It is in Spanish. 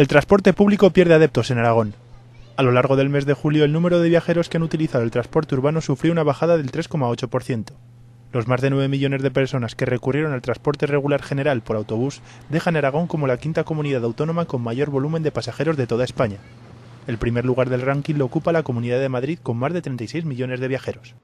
El transporte público pierde adeptos en Aragón. A lo largo del mes de julio, el número de viajeros que han utilizado el transporte urbano sufrió una bajada del 3,8%. Los más de 9 millones de personas que recurrieron al transporte regular general por autobús dejan Aragón como la quinta comunidad autónoma con mayor volumen de pasajeros de toda España. El primer lugar del ranking lo ocupa la Comunidad de Madrid con más de 36 millones de viajeros.